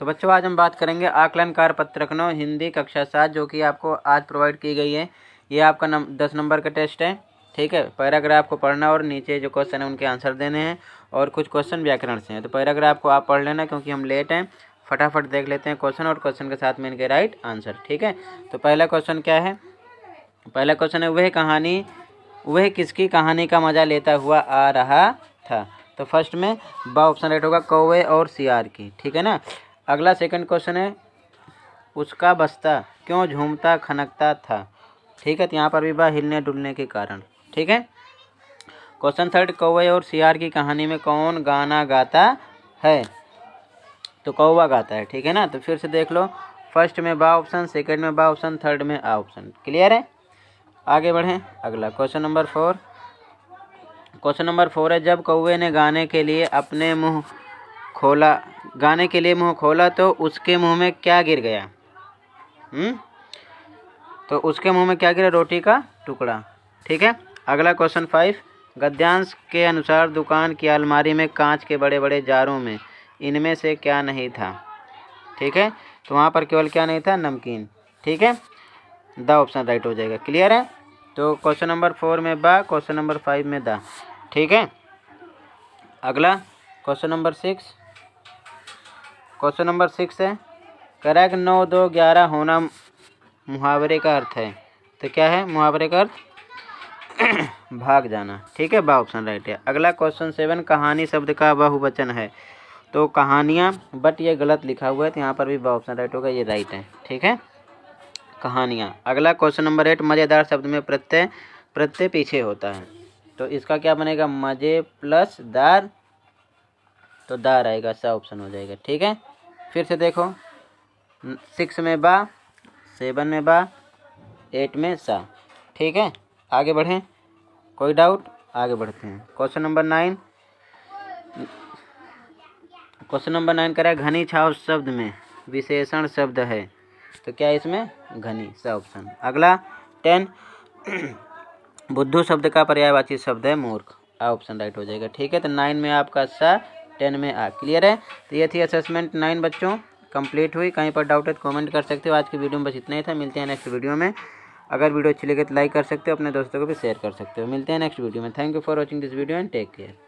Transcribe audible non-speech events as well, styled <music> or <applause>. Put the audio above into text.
तो बच्चों आज हम बात करेंगे आकलन कार पत्रकनो हिंदी कक्षा सात जो कि आपको आज प्रोवाइड की गई है ये आपका नम दस नंबर का टेस्ट है ठीक है पैराग्राफ को पढ़ना और नीचे जो क्वेश्चन है उनके आंसर देने हैं और कुछ क्वेश्चन व्याकरण से हैं तो पैराग्राफ को आप पढ़ लेना क्योंकि हम लेट हैं फटाफट देख लेते हैं क्वेश्चन और क्वेश्चन के साथ में इनके राइट आंसर ठीक है तो पहला क्वेश्चन क्या है पहला क्वेश्चन है वह कहानी वह किसकी कहानी का मजा लेता हुआ आ रहा था तो फर्स्ट में बा ऑप्शन राइट होगा कौवे और सियार की ठीक है ना अगला सेकंड क्वेश्चन है उसका बस्ता क्यों झूमता खनकता था ठीक है तो यहाँ पर भी बा हिलने डुलने के कारण ठीक है क्वेश्चन थर्ड कौवे और सियार की कहानी में कौन गाना गाता है तो कौवा गाता है ठीक है ना तो फिर से देख लो फर्स्ट में बा ऑप्शन सेकंड में बा ऑप्शन थर्ड में आ ऑप्शन क्लियर है आगे बढ़ें अगला question number four question number four है जब कौवे ने गाने के लिए अपने मुंह खोला गाने के लिए मुंह खोला तो उसके मुंह में क्या गिर गया हुँ? हम्म? तो उसके मुंह में क्या गिरा रोटी का टुकड़ा ठीक है अगला क्वेश्चन फाइव गद्यांश के अनुसार दुकान की अलमारी में कांच के बड़े बड़े जारों में इनमें से क्या नहीं था ठीक है तो वहाँ पर केवल क्या नहीं था नमकीन ठीक है द ऑप्शन राइट हो जाएगा क्लियर है तो क्वेश्चन नंबर फोर में बा क्वेश्चन नंबर फाइव में द ठीक है अगला question number six question number six है करेक्ट नौ दो ग्यारह होना मुहावरे का अर्थ है तो क्या है मुहावरे का अर्थ <clears throat> भाग जाना ठीक है बा ऑप्शन राइट है अगला क्वेश्चन सेवन कहानी शब्द का बहुवचन है तो कहानियाँ बट ये गलत लिखा हुआ है तो यहाँ पर भी बा ऑप्शन राइट होगा ये राइट है ठीक है कहानियाँ अगला क्वेश्चन नंबर एट मज़ेदार शब्द में प्रत्यय प्रत्यय पीछे होता है तो इसका क्या बनेगा मज़े प्लस दार तो दार आएगा सा ऑप्शन हो जाएगा ठीक है फिर से देखो सिक्स में बा सेवन में बा एट में सा ठीक है आगे बढ़ें कोई डाउट आगे बढ़ते हैं question number nine question number nine करा घनी छाव शब्द में विशेषण शब्द है तो क्या इसमें घनी सा ऑप्शन अगला टेन बुद्धू शब्द का पर्यायवाची शब्द है मूर्ख ऑप्शन राइट हो जाएगा ठीक है तो नाइन में आपका सा टेन में आ हाँ, क्लियर है तो ये थी असेसमेंट नाइन बच्चों कंप्लीट हुई कहीं पर डाउट है तो कमेंट कर सकते हो आज की वीडियो में बस इतना ही था मिलते हैं नेक्स्ट वीडियो में अगर वीडियो अच्छी लगे तो लाइक कर सकते हो अपने दोस्तों को भी शेयर कर सकते हो मिलते हैं नेक्स्ट वीडियो में thank you for watching this video and take care